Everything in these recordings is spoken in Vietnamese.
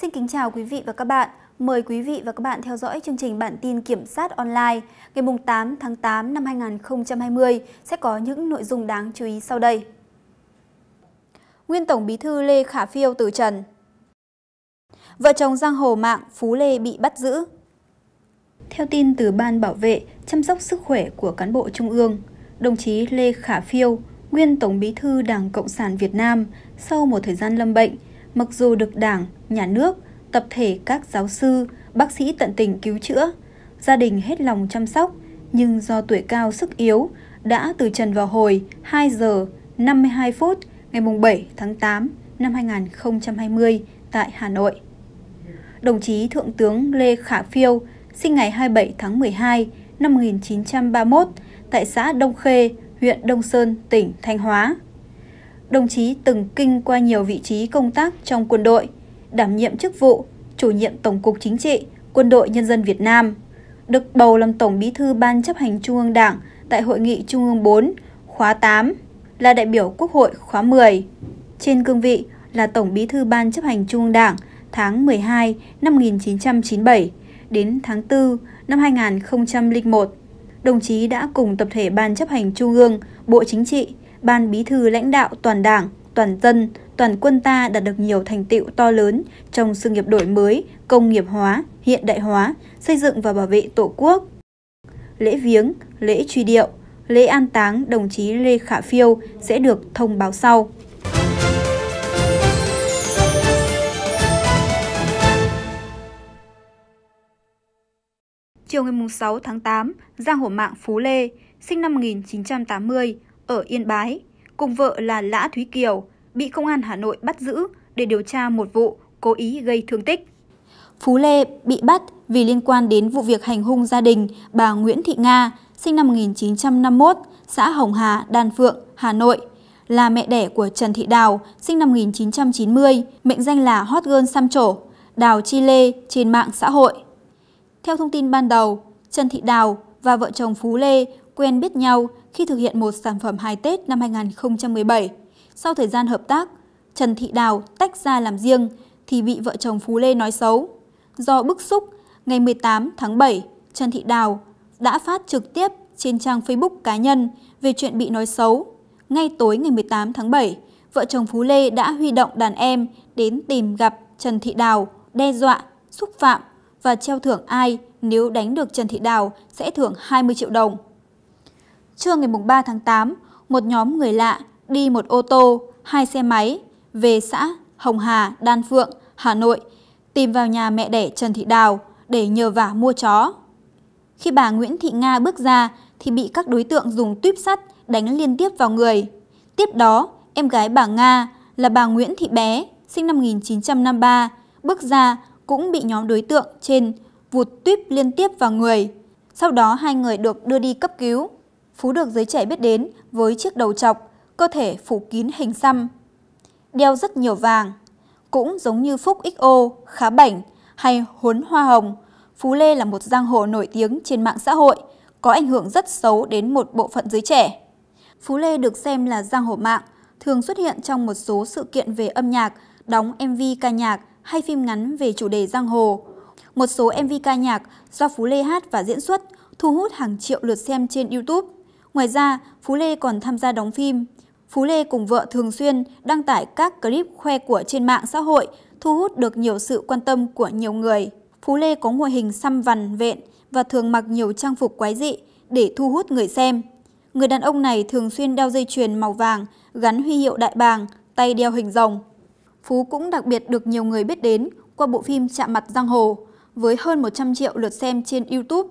Xin kính chào quý vị và các bạn. Mời quý vị và các bạn theo dõi chương trình bản tin kiểm sát online ngày 8 tháng 8 năm 2020 sẽ có những nội dung đáng chú ý sau đây. Nguyên Tổng Bí thư Lê Khả Phiêu từ trần Vợ chồng giang hồ mạng Phú Lê bị bắt giữ Theo tin từ Ban Bảo vệ chăm sóc sức khỏe của cán bộ Trung ương, đồng chí Lê Khả Phiêu, nguyên Tổng Bí thư Đảng Cộng sản Việt Nam, sau một thời gian lâm bệnh, mặc dù được đảng, nhà nước, tập thể các giáo sư, bác sĩ tận tình cứu chữa, gia đình hết lòng chăm sóc, nhưng do tuổi cao sức yếu, đã từ trần vào hồi 2 giờ 52 phút ngày 7 tháng 8 năm 2020 tại Hà Nội. Đồng chí Thượng tướng Lê Khả Phiêu, sinh ngày 27 tháng 12 năm 1931 tại xã Đông Khê, huyện Đông Sơn, tỉnh Thanh Hóa đồng chí từng kinh qua nhiều vị trí công tác trong quân đội, đảm nhiệm chức vụ chủ nhiệm Tổng cục Chính trị, Quân đội Nhân dân Việt Nam, được bầu làm Tổng Bí thư Ban chấp hành Trung ương Đảng tại Hội nghị Trung ương 4, khóa 8, là đại biểu Quốc hội khóa 10. Trên cương vị là Tổng Bí thư Ban chấp hành Trung ương Đảng tháng 12 năm 1997 đến tháng 4 năm 2001. Đồng chí đã cùng tập thể Ban chấp hành Trung ương, Bộ Chính trị Ban Bí thư lãnh đạo toàn đảng, toàn dân, toàn quân ta đạt được nhiều thành tựu to lớn trong sự nghiệp đổi mới, công nghiệp hóa, hiện đại hóa, xây dựng và bảo vệ Tổ quốc. Lễ viếng, lễ truy điệu, lễ an táng đồng chí Lê Khả Phiêu sẽ được thông báo sau. Chiều ngày 6 tháng 8, Giang Hổ Mạng Phú Lê, sinh năm 1980, ở Yên Bái, cùng vợ là Lã Thúy Kiều, bị Công an Hà Nội bắt giữ để điều tra một vụ cố ý gây thương tích. Phú Lê bị bắt vì liên quan đến vụ việc hành hung gia đình bà Nguyễn Thị Nga, sinh năm 1951, xã Hồng Hà, Đan Phượng, Hà Nội, là mẹ đẻ của Trần Thị Đào, sinh năm 1990, mệnh danh là Hot Girl Xăm Trổ, Đào Chi Lê trên mạng xã hội. Theo thông tin ban đầu, Trần Thị Đào và vợ chồng Phú Lê quen biết nhau khi thực hiện một sản phẩm hài Tết năm 2017. Sau thời gian hợp tác, Trần Thị Đào tách ra làm riêng thì bị vợ chồng Phú Lê nói xấu. Do bức xúc, ngày 18 tháng 7, Trần Thị Đào đã phát trực tiếp trên trang Facebook cá nhân về chuyện bị nói xấu. Ngay tối ngày 18 tháng 7, vợ chồng Phú Lê đã huy động đàn em đến tìm gặp Trần Thị Đào, đe dọa, xúc phạm và treo thưởng ai nếu đánh được Trần Thị Đào sẽ thưởng 20 triệu đồng. Trưa ngày 3 tháng 8, một nhóm người lạ đi một ô tô, hai xe máy về xã Hồng Hà, Đan Phượng, Hà Nội tìm vào nhà mẹ đẻ Trần Thị Đào để nhờ vả mua chó. Khi bà Nguyễn Thị Nga bước ra thì bị các đối tượng dùng tuyếp sắt đánh liên tiếp vào người. Tiếp đó, em gái bà Nga là bà Nguyễn Thị Bé, sinh năm 1953, bước ra cũng bị nhóm đối tượng trên vụt tuyếp liên tiếp vào người. Sau đó hai người được đưa đi cấp cứu. Phú được giới trẻ biết đến với chiếc đầu trọc, cơ thể phủ kín hình xăm, đeo rất nhiều vàng. Cũng giống như Phúc XO, Khá Bảnh hay Huấn Hoa Hồng, Phú Lê là một giang hồ nổi tiếng trên mạng xã hội, có ảnh hưởng rất xấu đến một bộ phận giới trẻ. Phú Lê được xem là giang hồ mạng, thường xuất hiện trong một số sự kiện về âm nhạc, đóng MV ca nhạc hay phim ngắn về chủ đề giang hồ. Một số MV ca nhạc do Phú Lê hát và diễn xuất thu hút hàng triệu lượt xem trên YouTube. Ngoài ra, Phú Lê còn tham gia đóng phim. Phú Lê cùng vợ thường xuyên đăng tải các clip khoe của trên mạng xã hội, thu hút được nhiều sự quan tâm của nhiều người. Phú Lê có ngoại hình xăm vằn vện và thường mặc nhiều trang phục quái dị để thu hút người xem. Người đàn ông này thường xuyên đeo dây chuyền màu vàng, gắn huy hiệu đại bàng, tay đeo hình rồng. Phú cũng đặc biệt được nhiều người biết đến qua bộ phim Chạm mặt giang hồ với hơn 100 triệu lượt xem trên YouTube.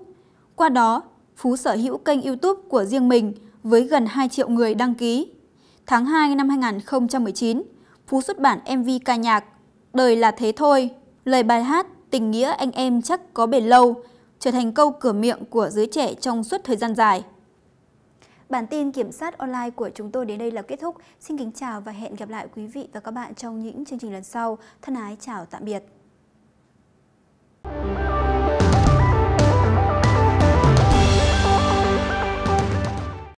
Qua đó, Phú sở hữu kênh YouTube của riêng mình với gần 2 triệu người đăng ký. Tháng 2 năm 2019, Phú xuất bản MV ca nhạc Đời là thế thôi, lời bài hát Tình nghĩa anh em chắc có bền lâu trở thành câu cửa miệng của giới trẻ trong suốt thời gian dài. Bản tin kiểm sát online của chúng tôi đến đây là kết thúc. Xin kính chào và hẹn gặp lại quý vị và các bạn trong những chương trình lần sau. Thân ái chào tạm biệt.